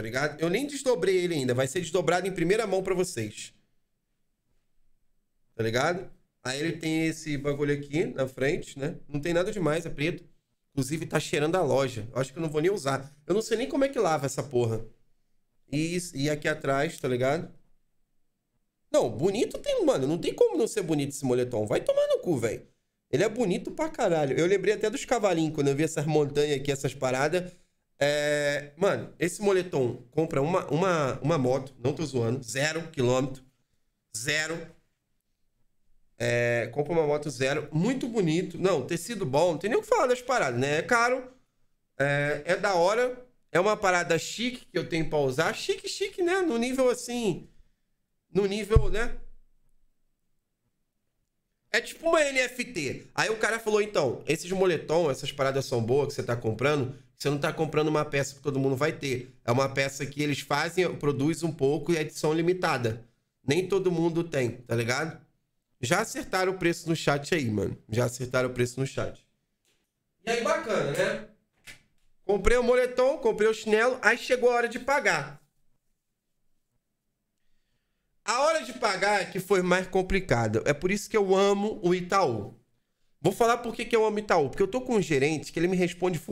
Tá ligado? Eu nem desdobrei ele ainda, vai ser desdobrado em primeira mão para vocês. Tá ligado? Aí ele tem esse bagulho aqui na frente, né? Não tem nada demais, é preto. Inclusive tá cheirando a loja. Eu acho que eu não vou nem usar. Eu não sei nem como é que lava essa porra. E, e aqui atrás, tá ligado? Não, bonito tem, mano. Não tem como não ser bonito esse moletom. Vai tomar no cu, velho. Ele é bonito pra caralho. Eu lembrei até dos cavalinhos quando eu vi essas montanhas aqui, essas paradas. É, Mano, esse moletom compra uma, uma, uma moto, não tô zoando, zero quilômetro, zero. É, compra uma moto zero, muito bonito. Não, tecido bom, não tem nem o que falar das paradas, né? É caro, é, é da hora, é uma parada chique que eu tenho pra usar. Chique, chique, né? No nível assim, no nível, né? É tipo uma NFT. Aí o cara falou, então, esses moletom, essas paradas são boas que você tá comprando, você não tá comprando uma peça que todo mundo vai ter. É uma peça que eles fazem, produzem um pouco e é edição limitada. Nem todo mundo tem, tá ligado? Já acertaram o preço no chat aí, mano. Já acertaram o preço no chat. E aí, bacana, né? Comprei o moletom, comprei o chinelo, aí chegou a hora de pagar. A hora de pagar é que foi mais complicada, É por isso que eu amo o Itaú. Vou falar por que, eu amo o Itaú. Porque eu tô com um gerente que ele me responde